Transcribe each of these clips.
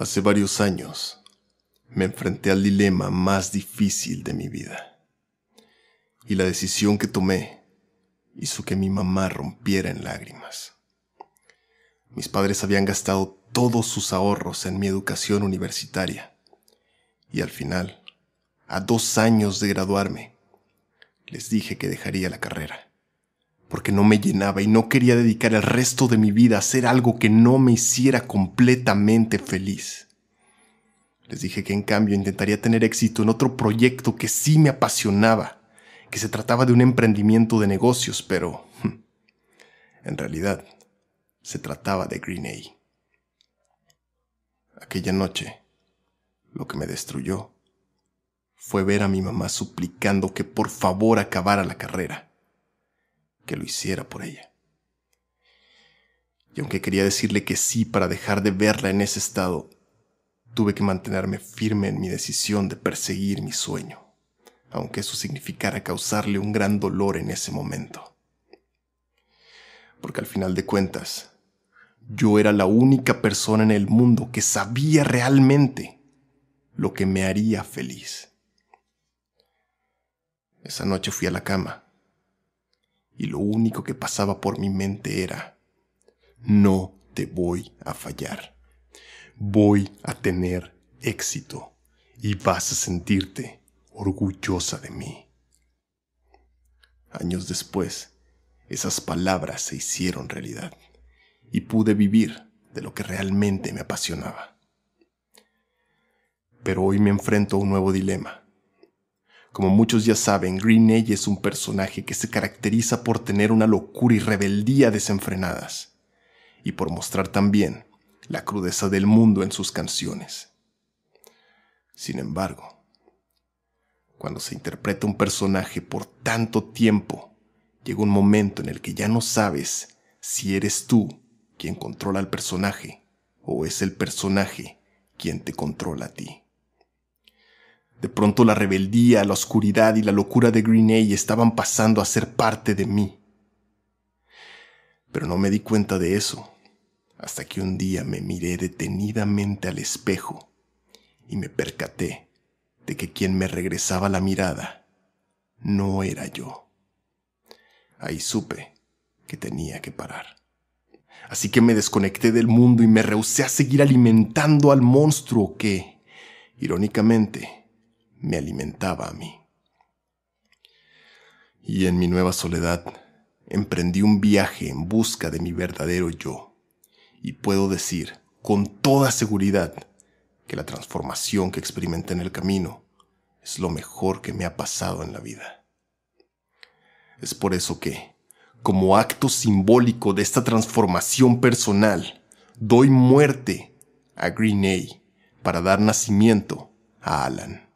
Hace varios años me enfrenté al dilema más difícil de mi vida. Y la decisión que tomé hizo que mi mamá rompiera en lágrimas. Mis padres habían gastado todos sus ahorros en mi educación universitaria. Y al final, a dos años de graduarme, les dije que dejaría la carrera porque no me llenaba y no quería dedicar el resto de mi vida a hacer algo que no me hiciera completamente feliz. Les dije que en cambio intentaría tener éxito en otro proyecto que sí me apasionaba, que se trataba de un emprendimiento de negocios, pero hmm, en realidad se trataba de Green A. Aquella noche, lo que me destruyó fue ver a mi mamá suplicando que por favor acabara la carrera que lo hiciera por ella. Y aunque quería decirle que sí para dejar de verla en ese estado, tuve que mantenerme firme en mi decisión de perseguir mi sueño, aunque eso significara causarle un gran dolor en ese momento. Porque al final de cuentas, yo era la única persona en el mundo que sabía realmente lo que me haría feliz. Esa noche fui a la cama y lo único que pasaba por mi mente era, no te voy a fallar, voy a tener éxito y vas a sentirte orgullosa de mí. Años después, esas palabras se hicieron realidad y pude vivir de lo que realmente me apasionaba. Pero hoy me enfrento a un nuevo dilema como muchos ya saben, Green Age es un personaje que se caracteriza por tener una locura y rebeldía desenfrenadas, y por mostrar también la crudeza del mundo en sus canciones. Sin embargo, cuando se interpreta un personaje por tanto tiempo, llega un momento en el que ya no sabes si eres tú quien controla al personaje o es el personaje quien te controla a ti. De pronto la rebeldía, la oscuridad y la locura de Greenay estaban pasando a ser parte de mí. Pero no me di cuenta de eso, hasta que un día me miré detenidamente al espejo y me percaté de que quien me regresaba la mirada no era yo. Ahí supe que tenía que parar. Así que me desconecté del mundo y me rehusé a seguir alimentando al monstruo que, irónicamente, me alimentaba a mí. Y en mi nueva soledad emprendí un viaje en busca de mi verdadero yo. Y puedo decir con toda seguridad que la transformación que experimenté en el camino es lo mejor que me ha pasado en la vida. Es por eso que, como acto simbólico de esta transformación personal, doy muerte a Green A para dar nacimiento a Alan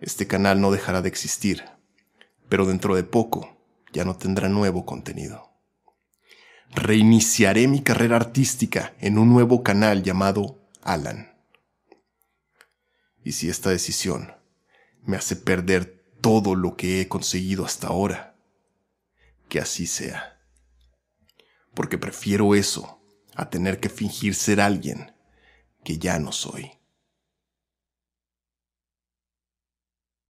este canal no dejará de existir, pero dentro de poco ya no tendrá nuevo contenido. Reiniciaré mi carrera artística en un nuevo canal llamado Alan. Y si esta decisión me hace perder todo lo que he conseguido hasta ahora, que así sea. Porque prefiero eso a tener que fingir ser alguien que ya no soy.